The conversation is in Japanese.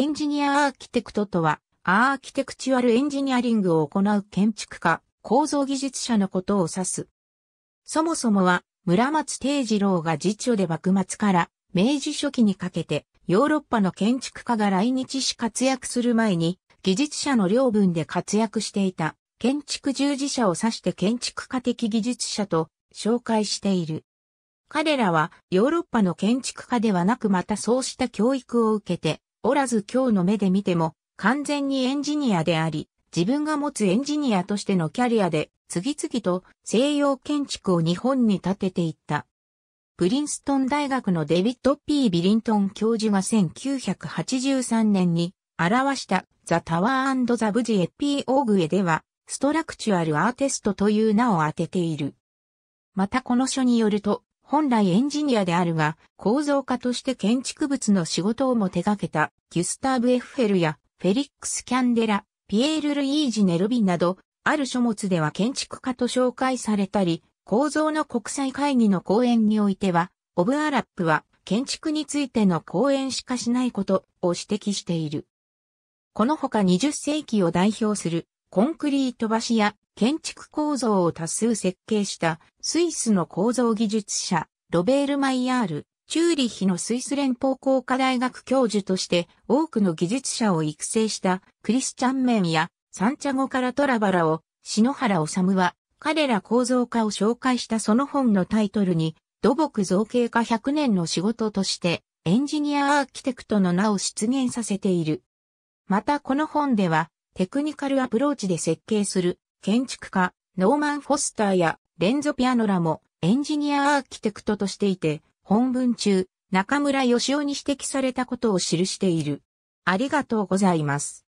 エンジニアアーキテクトとは、アーキテクチュアルエンジニアリングを行う建築家、構造技術者のことを指す。そもそもは、村松定次郎が辞書で幕末から明治初期にかけて、ヨーロッパの建築家が来日し活躍する前に、技術者の領分で活躍していた、建築従事者を指して建築家的技術者と紹介している。彼らはヨーロッパの建築家ではなくまたそうした教育を受けておらず今日の目で見ても、完全にエンジニアであり、自分が持つエンジニアとしてのキャリアで、次々と西洋建築を日本に建てていった。プリンストン大学のデビッド・ P・ ビリントン教授が1983年に表したザ・タワーザ・ブジエ・ピー・オーグエでは、ストラクチュアル・アーティストという名を当てている。またこの書によると、本来エンジニアであるが、構造家として建築物の仕事をも手掛けた、ギュスターブ・エッフェルや、フェリックス・キャンデラ、ピエール・ルイージ・ネルビなど、ある書物では建築家と紹介されたり、構造の国際会議の講演においては、オブ・アラップは、建築についての講演しかしないことを指摘している。このほか20世紀を代表するコンクリート橋や建築構造を多数設計したスイスの構造技術者、ロベール・マイヤール、チューリッヒのスイス連邦工科大学教授として多くの技術者を育成したクリスチャン・メンやサンチャゴからトラバラを篠原治は彼ら構造化を紹介したその本のタイトルに土木造形化100年の仕事としてエンジニアアーキテクトの名を出現させている。またこの本ではテクニカルアプローチで設計する建築家、ノーマン・フォスターやレンゾ・ピアノラもエンジニアアーキテクトとしていて、本文中、中村義雄に指摘されたことを記している。ありがとうございます。